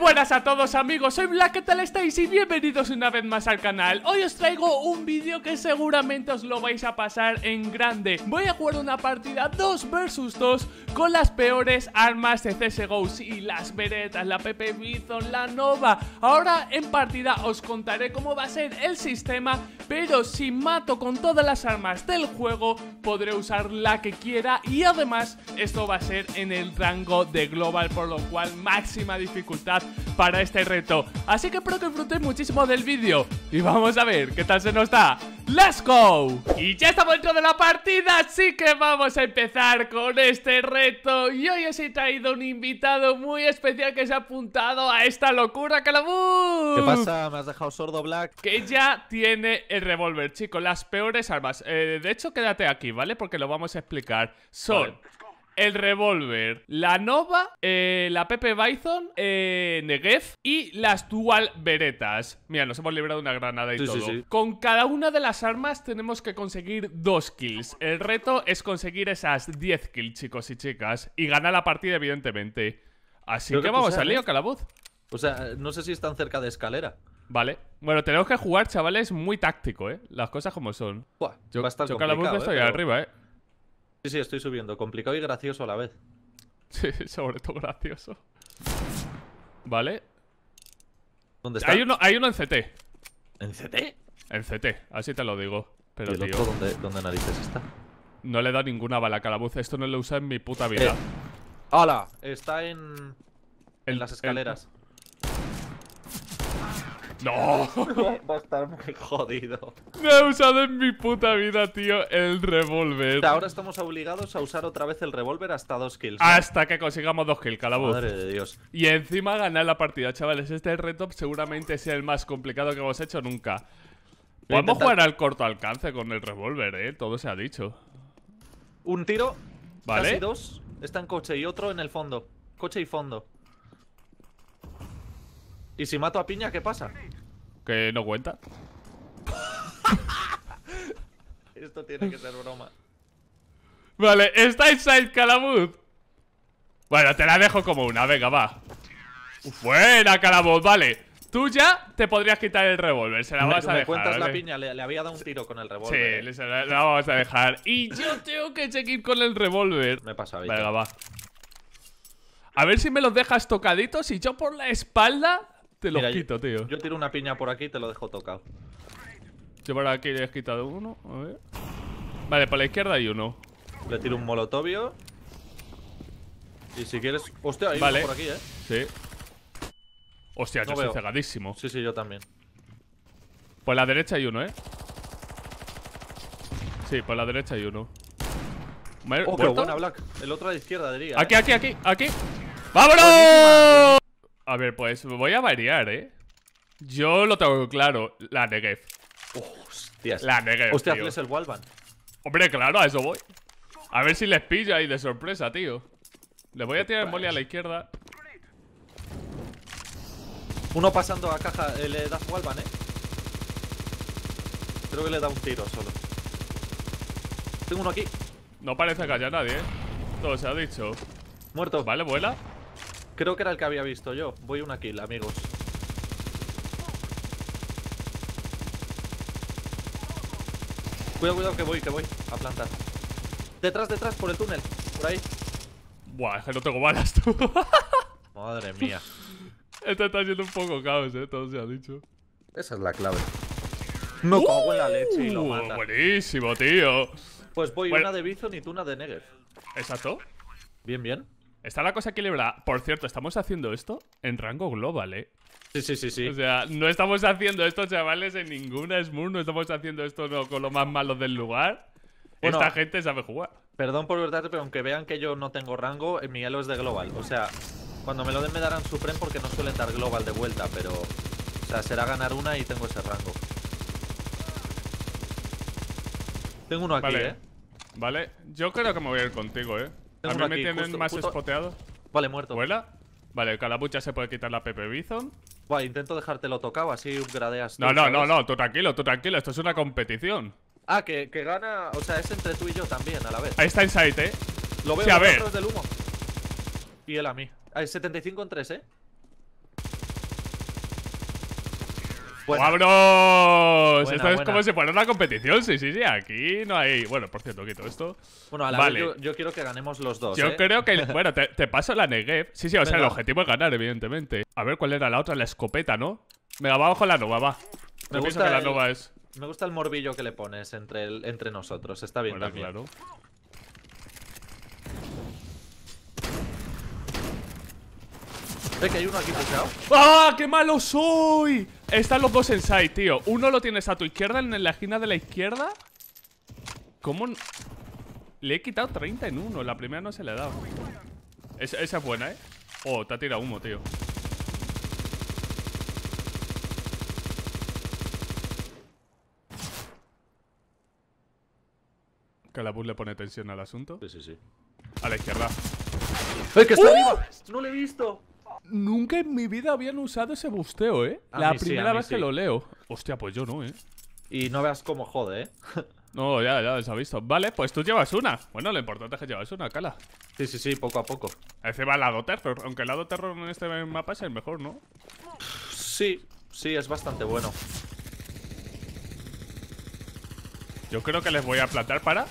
Buenas a todos amigos, soy Black, ¿qué tal estáis? Y bienvenidos una vez más al canal Hoy os traigo un vídeo que seguramente os lo vais a pasar en grande Voy a jugar una partida 2 vs 2 con las peores armas de CSGO Sí, las veretas, la PP Bison, la Nova Ahora en partida os contaré cómo va a ser el sistema Pero si mato con todas las armas del juego podré usar la que quiera Y además esto va a ser en el rango de Global por lo cual máxima dificultad para este reto. Así que espero que disfrutéis muchísimo del vídeo y vamos a ver qué tal se nos da. ¡Let's go! Y ya estamos dentro de la partida, así que vamos a empezar con este reto. Y hoy os he traído un invitado muy especial que se ha apuntado a esta locura, Calabú. ¿Qué pasa? ¿Me has dejado sordo, Black? Que ya tiene el revólver, chicos, las peores armas. Eh, de hecho, quédate aquí, ¿vale? Porque lo vamos a explicar. Son el revólver, la Nova, eh, la Pepe Bison, eh, Negev y las Dual Beretas. Mira, nos hemos librado una granada y todo. Con cada una de las armas tenemos que conseguir dos kills. El reto es conseguir esas 10 kills, chicos y chicas, y ganar la partida, evidentemente. Así que, vamos al lío, calabuz. O sea, no sé si están cerca de escalera. Vale. Bueno, tenemos que jugar, chavales, muy táctico, ¿eh? Las cosas como son. Buah, yo, yo calabuz estoy ¿eh? arriba, ¿eh? Sí, sí, estoy subiendo. Complicado y gracioso a la vez. Sí, sobre todo gracioso. Vale. ¿Dónde está? Hay uno, hay uno en CT. ¿En CT? En CT, así te lo digo. Pero, dónde, narices está? No le da ninguna bala a Calabuz. Esto no lo usa en mi puta vida. Eh, ¡Hala! Está en... En, las escaleras. No. Va a estar muy jodido. Me ha usado en mi puta vida, tío, el revólver. ahora estamos obligados a usar otra vez el revólver hasta dos kills. Hasta que consigamos dos kills, calabozo. Madre de Dios. Y encima ganar la partida, chavales. Este reto seguramente sea el más complicado que hemos hecho nunca. Podemos jugar al corto alcance con el revólver, eh. Todo se ha dicho. Un tiro. Vale. dos. Está en coche y otro en el fondo. Coche y fondo. ¿Y si mato a Piña, qué pasa? Que no cuenta. Esto tiene que ser broma. Vale, está inside Calamud. Bueno, te la dejo como una, venga, va. Buena, Calaboz! vale. Tú ya te podrías quitar el revólver, se la vas a dejar. cuentas la piña, le, había dado un tiro con el revólver. Sí, se la, vamos a dejar. Y yo tengo que seguir con el revólver. Me pasa Venga, va. A ver si me los dejas tocaditos y yo por la espalda te quito, tío. Yo tiro una piña por aquí y te lo dejo tocado. Yo por aquí le he quitado uno. A ver. Vale, para la izquierda hay uno. Le tiro un molotovio. Y si quieres. Hostia, hay vale. uno por aquí, eh. Sí. Hostia, yo cegadísimo. Sí, sí, yo también. Por la derecha hay uno, eh. Sí, por la derecha hay uno. Oh, Black. El otro a la izquierda, diría. Aquí, eh. aquí, aquí, aquí. ¡Vámonos! A ver, pues voy a variar, ¿eh? Yo lo tengo claro, la Negev. Hostias. La Negev, Hostia, el Walban? Hombre, claro, a eso voy. A ver si les pilla ahí de sorpresa, tío. Le voy a tirar el mole a la izquierda. Uno pasando a caja, eh, le das Walban, ¿eh? Creo que le da un tiro solo. Tengo uno aquí. No parece que haya nadie, ¿eh? Todo se ha dicho. Muerto. Vale, vuela. Creo que era el que había visto yo. Voy una kill, amigos. Cuidado, cuidado, que voy, que voy a plantar. Detrás, detrás, por el túnel. Por ahí. Buah, es que no tengo balas, tú. Madre mía. Esto está siendo un poco caos, eh. Todo se ha dicho. Esa es la clave. No cago en la leche y lo uh, mata. Buenísimo, tío. Pues voy una de Bison y tú una de Negev. Exacto. Bien, bien. Está la cosa equilibrada. Por cierto, estamos haciendo esto en rango global, ¿eh? Sí, sí, sí, sí. O sea, no estamos haciendo esto, chavales, en ninguna Smurf. No estamos haciendo esto con lo más malo del lugar. Esta gente sabe jugar. Perdón por verdad, pero aunque vean que yo no tengo rango, eh, mi elo es de global. O sea, cuando me lo den me darán Supreme porque no suelen dar global de vuelta, pero... O sea, será ganar una y tengo ese rango. Tengo uno aquí, ¿eh? Vale. Yo creo que me voy a ir contigo, ¿eh? A mí me tienen más Vale, muerto. ¿Vuela? Vale, Calabucha se puede quitar la Pepe Bison. Vale, intento dejártelo tocado, así upgradeas. Tú, no, no, no, no, tú tranquilo, tú tranquilo. Esto es una competición. Ah, que, gana. O sea, es entre tú y yo también a la vez. Ahí está Insight, eh. Lo veo sí, a ver. del humo. Y él a mí. hay 75 en 3, eh. ¡Vámonos! Esto es como si fuera una competición, sí, sí, sí. Aquí no hay. Bueno, por cierto, quito esto. Bueno, a yo, quiero que ganemos los dos. Yo ¿eh? creo que. Bueno, te, te, paso la Negev. Sí, sí, o sea, el objetivo es ganar, evidentemente. A ver cuál era la otra, la escopeta, ¿no? Me va, bajo la nova, va. Me gusta la el, nova es. Me gusta el morbillo que le pones entre, entre nosotros. Está bien también. Claro. que hay uno aquí ¡Ah! ¡Qué malo soy! Están los dos en side, tío. Uno lo tienes a tu izquierda, en la esquina de la izquierda. ¿Cómo? Le he quitado 30 en uno. La primera no se le ha dado. Esa, es buena, ¿eh? Oh, te ha tirado humo, tío. Calabuz le pone tensión al asunto. Sí, sí, sí. A la izquierda. ¡Es que está ¡Uh! ¡No lo he visto! Nunca en mi vida habían usado ese busteo, ¿eh? la primera vez que lo leo. Hostia, pues yo no, ¿eh? Y no veas cómo jode, ¿eh? no, ya, ya se ha visto. Vale, pues tú llevas una. Bueno, lo importante es que llevas una, Cala. Sí, sí, sí, poco a poco. va el lado terror, aunque el lado terror en este mapa es el mejor, ¿no? Sí, sí, es bastante bueno. Yo creo que les voy a plantar para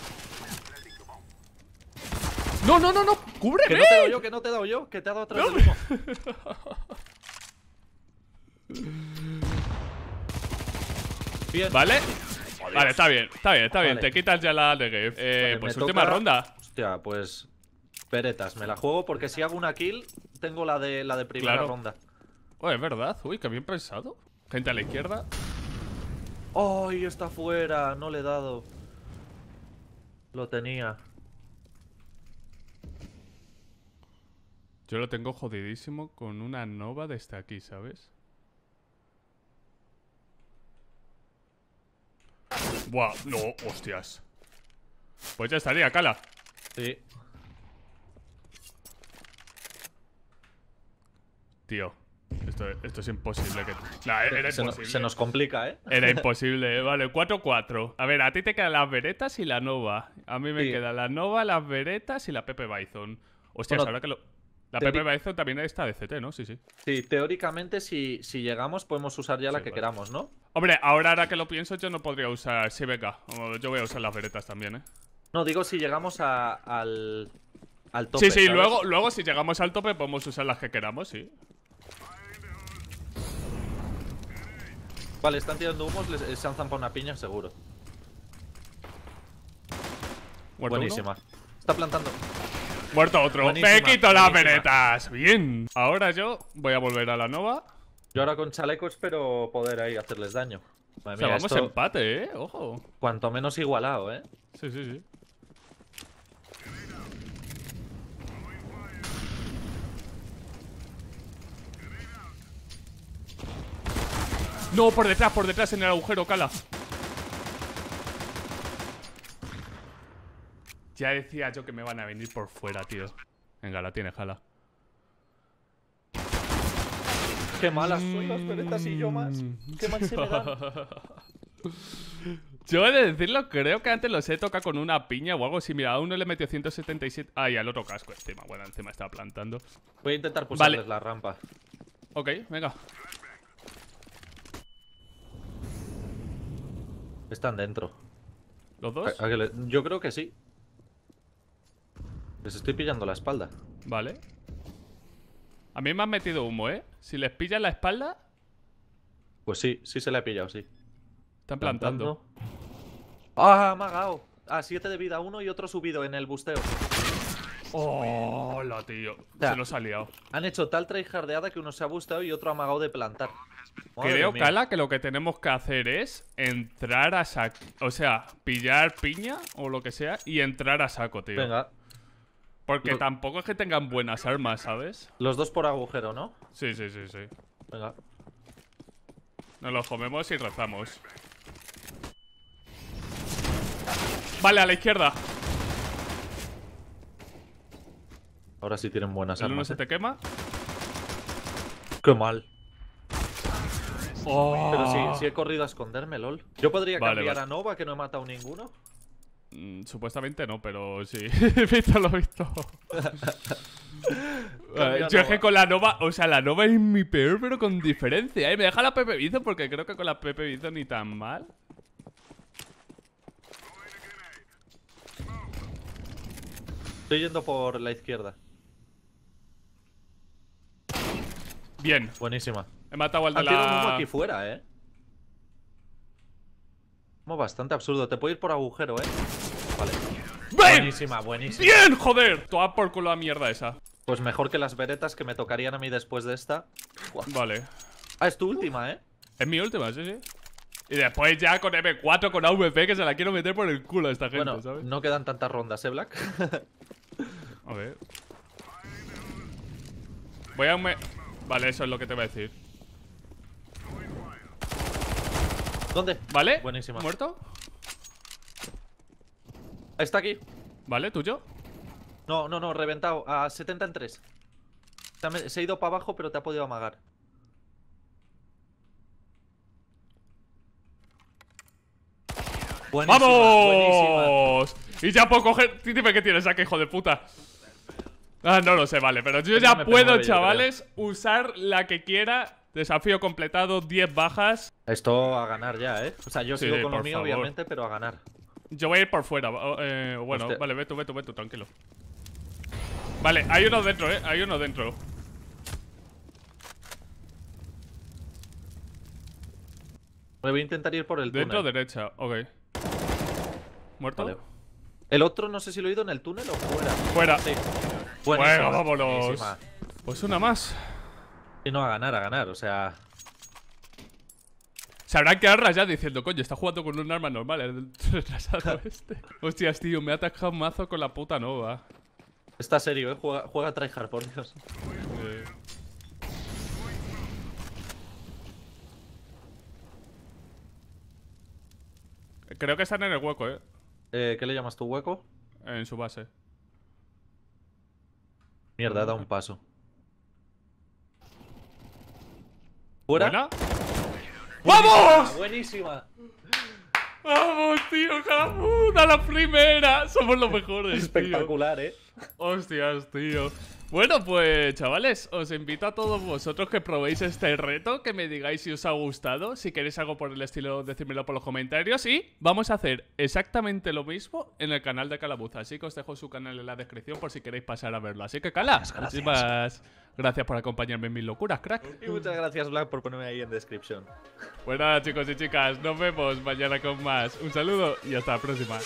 no, no, no, no, cúbreme. Que no te doy yo, que no te he dado yo, que te ha dado atrás no. Vale. Vale, está bien, está bien, está bien. Te quitas ya la de game. Eh, pues última ronda. Hostia, pues. Peretas, me la juego porque si hago una kill, tengo la de la de primera ronda. Oh, es verdad. Uy, qué bien pensado. Gente a la izquierda. ¡Ay, está fuera! No le he dado. Lo tenía. Yo lo tengo jodidísimo con una nova desde aquí, ¿sabes? Buah, no, hostias Pues ya estaría, Cala Sí Tío esto, es imposible que... era se, imposible. se, nos complica, ¿eh? Era imposible, ¿eh? vale, 4-4 A ver, a ti te quedan las veretas y la nova A mí me queda quedan la nova, las veretas y la Pepe Bison Hostias, ahora que lo... La Pepe también está de CT, ¿no? Sí, sí. Sí, teóricamente, si, si llegamos, podemos usar ya la que queramos, ¿no? Hombre, ahora, ahora que lo pienso, yo no podría usar. Sí, venga. Yo voy a usar las veretas también, ¿eh? No, digo si llegamos al, al tope. Sí, sí, luego, luego si llegamos al tope, podemos usar las que queramos, sí. Vale, están tirando humos, eh, se han zampado una piña, seguro. Buenísima. Está plantando. Muerto otro. Me quito las venetas. Bien. Ahora yo voy a volver a la nova. Yo ahora con chalecos espero poder ahí hacerles daño. vamos empate, eh. Ojo. Cuanto menos igualado, eh. Sí, sí, sí. No, por detrás, por detrás en el agujero, cala. Ya decía yo que me van a venir por fuera, tío. Venga, la tiene, jala. Qué malas son las peretas y yo más. Mm. Qué mal se me Yo he de decirlo, creo que antes los he tocado con una piña o algo similar. A uno le metió 177. Ah, y al otro casco encima. Bueno, encima estaba plantando. Voy a intentar pulsarles la rampa. Ok, venga. Están dentro. ¿Los dos? Yo creo que sí. Les estoy pillando la espalda. Vale. A mí me han metido humo, ¿eh? Si les pillan la espalda... Pues sí, sí se la pilla pillado, sí. Están plantando. ¡Ah, amagado A ah, 7 de vida uno y otro subido en el busteo. ¡Hola, tío! se lo ha liado. Han hecho tal jardeada que uno se ha busteado y otro ha amagado de plantar. Creo, Kala, que lo que tenemos que hacer es entrar a saco. O sea, pillar piña o lo que sea y entrar a saco, tío. Venga, porque tampoco es que tengan buenas armas, ¿sabes? Los dos por agujero, ¿no? Sí, sí, sí, sí. Venga. Nos los comemos y rezamos. Vale, a la izquierda. Ahora sí tienen buenas armas. se ¿eh? te quema? Qué mal. Oh. Pero si, he corrido a esconderme, lol. Yo podría cambiar a Nova, que no he matado ninguno. Mm, supuestamente no, pero sí. He visto lo visto. Yo es que con la Nova, o sea, la Nova es mi peor, pero con diferencia. Y ¿eh? Me deja la Pepe porque creo que con la Pepe ni tan mal. Estoy yendo por la izquierda. Bien. Buenísima. He matado al de la... aquí fuera, eh. Como bastante absurdo. Te puedo ir por agujero, eh. Buenísima, buenísima. ¡Bien, joder! Toda por culo la mierda esa. Pues mejor que las veretas que me tocarían a mí después de esta. Vale. Ah, es tu última, ¿eh? Es mi última, sí, sí. Y después ya con M4, con AVP, que se la quiero meter por el culo a esta gente, no quedan tantas rondas, ¿eh, Black? a ver. Voy a... Me... Vale, eso es lo que te voy a decir. ¿Dónde? ¿Vale? Buenísima. ¿Muerto? Está aquí. Vale, ¿tuyo? No, no, no, reventado. A 70 en 3. Se ha ido para abajo, pero te ha podido amagar. ¡Vamos! Y ya puedo coger... Dime qué tienes aquí, hijo de puta. Ah, no lo sé, vale. Pero yo ya puedo, chavales, usar la que quiera. Desafío completado, 10 bajas. Esto a ganar ya, ¿eh? O sea, yo sigo con lo mío, obviamente, pero a ganar. Yo voy a ir por fuera. Eh, bueno, vale, ve tú, ve tú, tranquilo. Vale, hay uno dentro, eh. Hay uno dentro. Me voy a intentar ir por el túnel. Dentro derecha, ok. ¿Muerto? El otro no sé si lo he ido en el túnel o fuera. Fuera. Bueno, vámonos. Pues una más. Y no, a ganar, a ganar, o sea se que quedado ya diciendo, coño, está jugando con un arma normal, el retrasado este. Hostias, tío, me ha atacado un mazo con la puta nova. Está serio, eh. Juega, juega tryhard, por Dios. Eh, creo que están en el hueco, eh. eh. ¿Qué le llamas tu hueco? En su base. Mierda, da un paso. ¿Fuera? ¡Vamos! Buenísima. Vamos, tío, ¡Uh, ¡A la primera. Somos los mejores. espectacular, eh. Hostias, tío. Bueno, pues chavales, os invito a todos vosotros que probéis este reto, que me digáis si os ha gustado, si queréis algo por el estilo, decídmelo por los comentarios y vamos a hacer exactamente lo mismo en el canal de Calabuza, así que os dejo su canal en la descripción por si queréis pasar a verlo. Así que Cala, gracias. gracias por acompañarme en mis locuras, crack. Y muchas gracias Black por ponerme ahí en descripción. Bueno, chicos y chicas, nos vemos mañana con más. Un saludo y hasta la próxima.